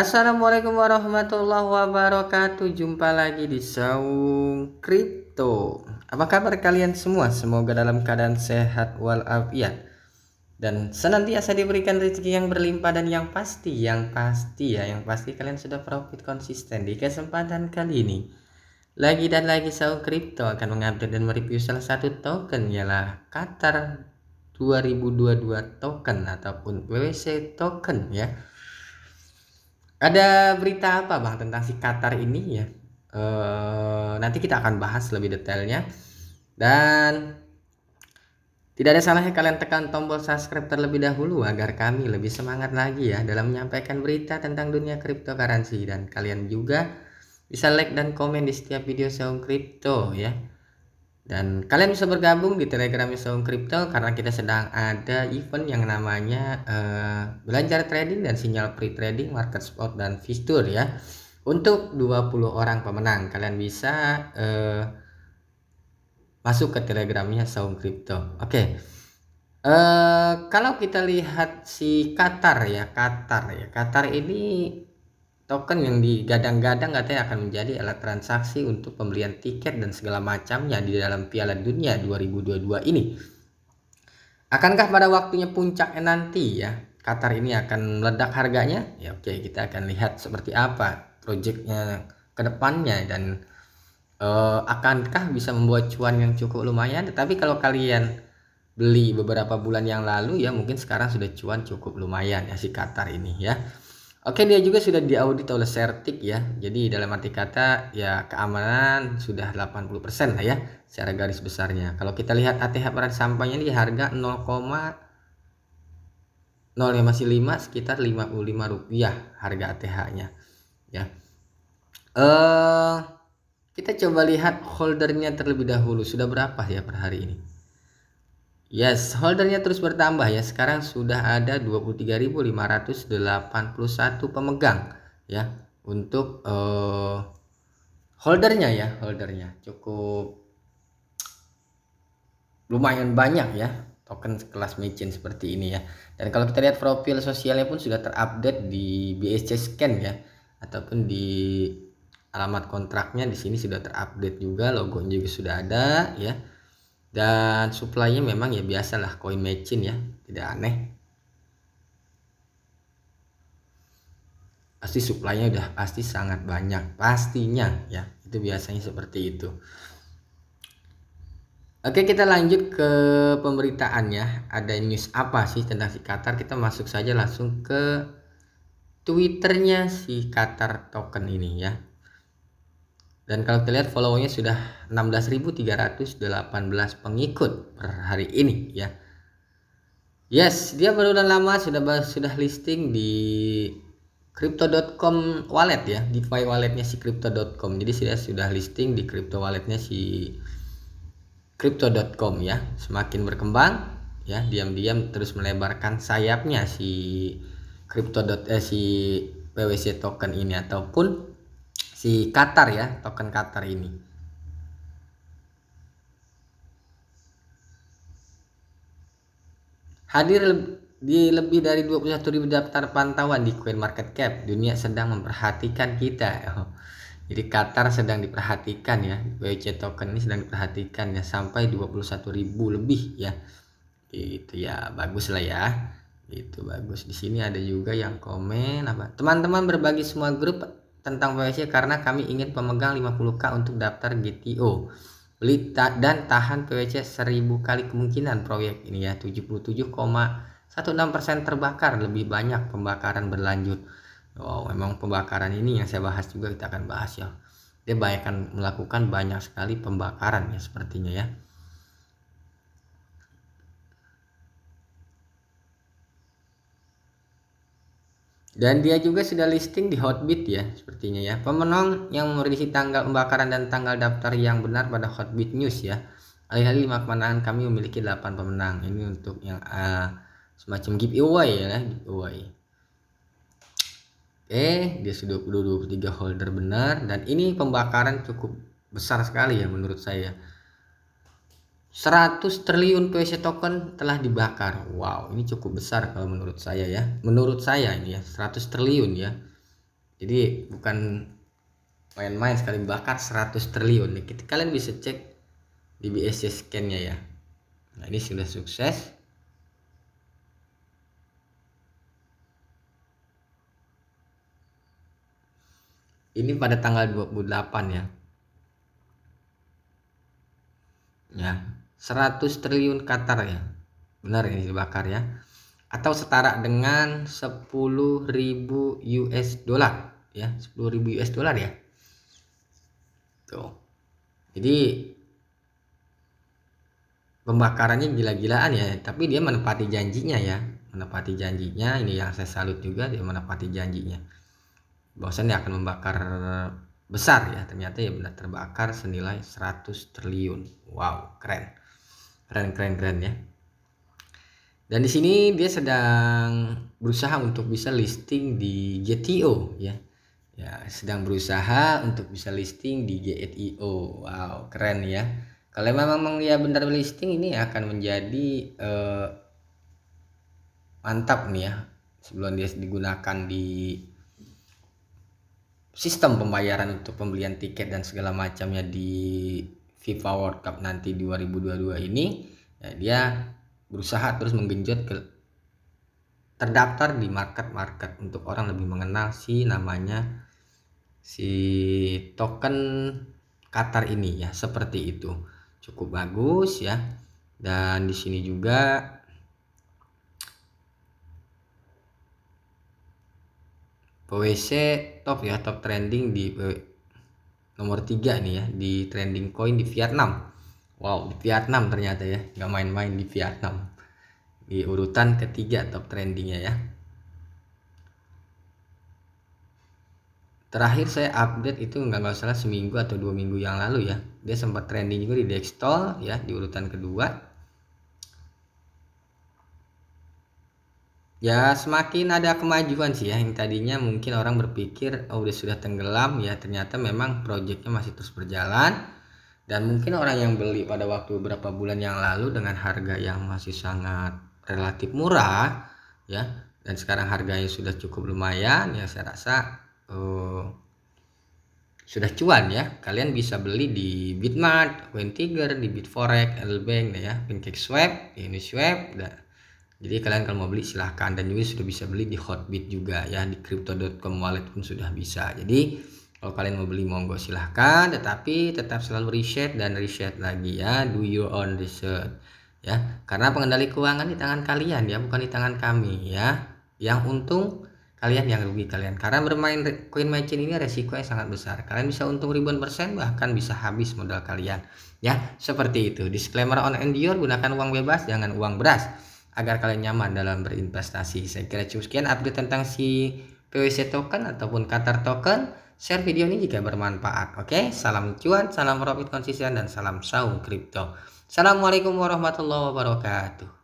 Assalamualaikum warahmatullahi wabarakatuh Jumpa lagi di Saung Crypto. Apa kabar kalian semua? Semoga dalam keadaan sehat walafiat Dan senantiasa diberikan rezeki yang berlimpah dan yang pasti Yang pasti ya, yang pasti kalian sudah profit konsisten di kesempatan kali ini Lagi dan lagi Saung Crypto akan mengupdate dan mereview salah satu token Ialah Qatar 2022 token ataupun WWC token ya ada berita apa Bang tentang si Qatar ini ya? e, nanti kita akan bahas lebih detailnya. Dan tidak ada salahnya kalian tekan tombol subscribe terlebih dahulu agar kami lebih semangat lagi ya dalam menyampaikan berita tentang dunia cryptocurrency dan kalian juga bisa like dan komen di setiap video Saung Crypto ya. Dan kalian bisa bergabung di Telegram Isong Crypto karena kita sedang ada event yang namanya uh, belajar trading dan sinyal pre trading, market spot dan vistur ya. Untuk 20 orang pemenang, kalian bisa uh, masuk ke Telegramnya Saung Crypto. Oke. Okay. Uh, eh, kalau kita lihat si Qatar ya, Qatar ya. Qatar ini Token yang digadang-gadang katanya akan menjadi alat transaksi untuk pembelian tiket dan segala macamnya di dalam Piala Dunia 2022 ini. Akankah pada waktunya puncaknya nanti ya Qatar ini akan meledak harganya? Ya oke okay, kita akan lihat seperti apa proyeknya ke depannya dan uh, akankah bisa membuat cuan yang cukup lumayan? Tetapi kalau kalian beli beberapa bulan yang lalu ya mungkin sekarang sudah cuan cukup lumayan ya si Qatar ini ya. Oke, dia juga sudah diaudit oleh Certik ya. Jadi dalam arti kata ya keamanan sudah 80% lah ya secara garis besarnya. Kalau kita lihat ATH per sampahnya di harga lima sekitar 55 rupiah harga ATH-nya ya. Eh kita coba lihat holdernya terlebih dahulu sudah berapa ya per hari ini. Yes, holdernya terus bertambah ya. Sekarang sudah ada 23.581 pemegang ya untuk uh, holdernya ya, holdernya. Cukup lumayan banyak ya token kelas micin seperti ini ya. Dan kalau kita lihat profil sosialnya pun sudah terupdate di BSC scan ya ataupun di alamat kontraknya di sini sudah terupdate juga, logonya juga sudah ada ya dan suplainya memang ya biasalah koin matching ya tidak aneh pasti suplainya nya udah pasti sangat banyak pastinya ya itu biasanya seperti itu Oke kita lanjut ke pemberitaannya ada news apa sih tentang si Qatar kita masuk saja langsung ke Twitternya si Qatar token ini ya dan kalau kita lihat followernya sudah 16.318 pengikut per hari ini ya. Yes, dia baru dan lama sudah sudah listing di crypto.com wallet ya, DeFi walletnya si crypto.com. Jadi sudah sudah listing di crypto walletnya si crypto.com ya. Semakin berkembang ya, diam-diam terus melebarkan sayapnya si crypto. Eh, si PWC token ini ataupun si Qatar ya token Qatar ini hadir di lebih dari ribu daftar pantauan di Market Cap dunia sedang memperhatikan kita oh, jadi Qatar sedang diperhatikan ya BUC token ini sedang diperhatikan ya sampai 21.000 lebih ya itu ya bagus lah ya itu bagus di sini ada juga yang komen apa teman-teman berbagi semua grup tentang PwC karena kami ingin pemegang 50k untuk daftar GTO. Beli ta dan tahan PwC 1000 kali kemungkinan proyek ini ya 77,16% terbakar lebih banyak pembakaran berlanjut. Wow, memang pembakaran ini yang saya bahas juga kita akan bahas ya. Dia banyak kan melakukan banyak sekali pembakaran ya sepertinya ya. Dan dia juga sudah listing di Hotbit ya sepertinya ya. Pemenang yang memiliki tanggal pembakaran dan tanggal daftar yang benar pada Hotbit News ya. Alih-alih lima kemenangan kami memiliki 8 pemenang. Ini untuk yang uh, semacam giveaway ya, eh, giveaway. Oke, dia sudah 23 holder benar dan ini pembakaran cukup besar sekali ya menurut saya. 100 triliun PwC token telah dibakar. Wow, ini cukup besar kalau menurut saya ya. Menurut saya ini ya 100 triliun ya. Jadi bukan main-main sekali bakar 100 triliun. Kita kalian bisa cek di BSC scan-nya ya. Nah, ini sudah sukses. Ini pada tanggal 28 ya. 100 triliun Qatar ya. Benar ini ya, dibakar ya. Atau setara dengan 10.000 US dollar ya, 10.000 US dollar ya. Tuh. Jadi pembakarannya gila-gilaan ya, tapi dia menepati janjinya ya. Menepati janjinya, ini yang saya salut juga dia menepati janjinya. Bahwasannya akan membakar besar ya ternyata ya benar terbakar senilai 100 triliun wow keren keren keren keren ya dan di sini dia sedang berusaha untuk bisa listing di GTO ya ya sedang berusaha untuk bisa listing di GTO wow keren ya kalau memang dia benar listing ini akan menjadi eh, mantap nih ya sebelum dia digunakan di sistem pembayaran untuk pembelian tiket dan segala macamnya di FIFA World Cup nanti 2022 ini ya dia berusaha terus menggenjot ke terdaftar di market-market untuk orang lebih mengenal si namanya si token Qatar ini ya seperti itu cukup bagus ya dan di sini juga PwC top ya top trending di nomor 3 nih ya di trending coin di Vietnam. Wow, di Vietnam ternyata ya, nggak main-main di Vietnam. Di urutan ketiga top trendingnya ya. Terakhir saya update itu nggak nggak salah seminggu atau dua minggu yang lalu ya. Dia sempat trending juga di Dextol ya di urutan kedua Ya, semakin ada kemajuan sih ya yang tadinya mungkin orang berpikir oh udah sudah tenggelam ya ternyata memang proyeknya masih terus berjalan dan mungkin orang yang beli pada waktu beberapa bulan yang lalu dengan harga yang masih sangat relatif murah ya dan sekarang harganya sudah cukup lumayan ya saya rasa oh, sudah cuan ya kalian bisa beli di Bitmart, Wintiger, di Bitforex, LBank, ya, Swap, Uniswap dan jadi kalian kalau mau beli silahkan dan juga sudah bisa beli di Hotbit juga ya di crypto.com wallet pun sudah bisa jadi kalau kalian mau beli monggo silahkan tetapi tetap selalu riset dan riset lagi ya do your own research ya karena pengendali keuangan di tangan kalian ya bukan di tangan kami ya yang untung kalian yang rugi kalian karena bermain coin matching ini resiko yang sangat besar kalian bisa untung ribuan persen bahkan bisa habis modal kalian ya seperti itu disclaimer on endure gunakan uang bebas jangan uang beras agar kalian nyaman dalam berinvestasi. Saya kira cukup sekian update tentang si PWC token ataupun Qatar token. Share video ini jika bermanfaat. Oke, salam cuan, salam profit konsisten dan salam saung kripto. Assalamualaikum warahmatullahi wabarakatuh.